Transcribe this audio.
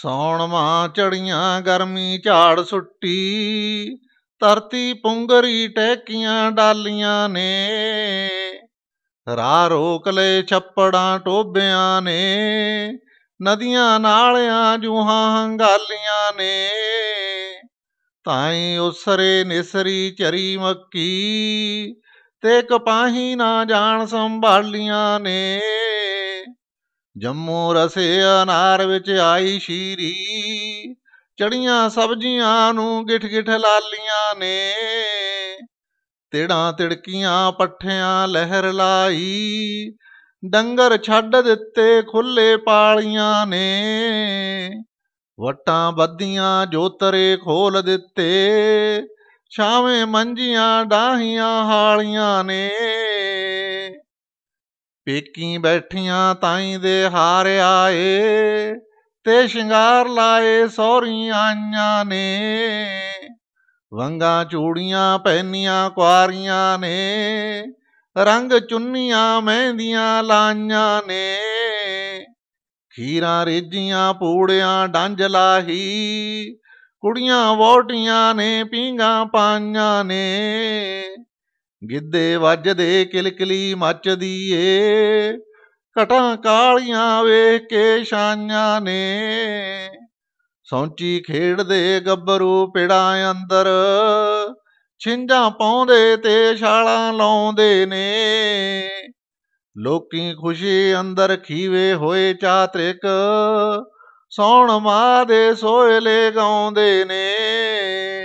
ਸੌਣ ਮਾਂ ਚੜੀਆਂ ਗਰਮੀ ਝਾੜ ਸੁੱਟੀ ਧਰਤੀ ਪੁੰਗਰੀ ਟੈਕੀਆਂ ਡਾਲੀਆਂ ਨੇ ਰਾਹ ਰੋਕ ਲੈ ਛੱਪੜਾਂ ਟੋਬਿਆਂ ਨੇ ਨਦੀਆਂ ਨਾਲਿਆਂ ਜੁਹਾਂ ਹੰਗਾਲੀਆਂ ਨੇ ਤਾਈ ਉਸਰੇ ਨਿਸਰੀ ਚਰੀ ਮੱਕੀ ਤੇ ਕਪਾਹੀ ਨਾ ਜਾਣ ਸੰਭਾਲੀਆਂ ਨੇ ਜੰਮੂ ਰਸੇ ਅਨਾਰ ਵਿੱਚ ਆਈ ਸ਼ੀਰੀ ਚੜੀਆਂ ਸਬਜ਼ੀਆਂ ਨੂੰ ਗਿਠ ਗਿਠ ਲਾਲੀਆਂ ਨੇ ਤੇੜਾਂ ਤਿੜਕੀਆਂ ਪੱਠਿਆਂ ਲਹਿਰ ਲਾਈ ਡੰਗਰ ਛੱਡ ਦਿੱਤੇ ਖੁੱਲੇ ਪਾਲੀਆਂ ਨੇ ਵਟਾਂ ਬੱਦੀਆਂ ਜੋਤਰੇ ਖੋਲ ਦਿੱਤੇ ਛਾਵੇਂ ਮੰਜੀਆਂ ਡਾਹੀਆਂ ਹਾਲੀਆਂ ਨੇ ਪੇਕੀ ਬੈਠੀਆਂ ਤਾਈ ਦੇ ਹਾਰ ਆਏ ਤੇ ਸ਼ਿੰਗਾਰ ਲਾਏ ਸੋਹਰੀਆਂ ਆਈਆਂ ਨੇ ਵੰਗਾ ਚੂੜੀਆਂ ਪਹਿਨੀਆਂ ਕੁਆਰੀਆਂ ਨੇ ਰੰਗ ਚੁੰਨੀਆਂ ਮਹਿੰਦੀਆਂ ਲਾਈਆਂ ਨੇ ਖੀਰਾਂ ਰੇਜੀਆਂ ਪੂੜਿਆਂ ਡੰਜ ਲਾਹੀ ਕੁੜੀਆਂ ਵੋਟੀਆਂ ਨੇ ਪੀਂਗਾ ਪਾਈਆਂ ਨੇ ਗਿੱਦੇ ਵੱਜਦੇ ਕਿਲਕਲੀ ਮੱਚਦੀ ਏ ਕਟਾਂ ਕਾਲੀਆਂ ਵੇਖ ਕੇ ਸ਼ਾਨਿਆਂ ਨੇ ਸੌਂਚੀ ਖੇਡਦੇ ਗੱਬਰੂ ਪਿੜਾਂ ਅੰਦਰ ਛਿੰਝਾਂ ਪਾਉਂਦੇ ਤੇ ਛਾਲਾਂ ਲਾਉਂਦੇ ਨੇ ਲੋਕੀ ਖੁਸ਼ੀ ਅੰਦਰ ਖੀਵੇ ਹੋਏ ਚਾਤ੍ਰਿਕ ਸੌਣ ਮਾ ਦੇ ਸੋਇਲੇ ਗਾਉਂਦੇ ਨੇ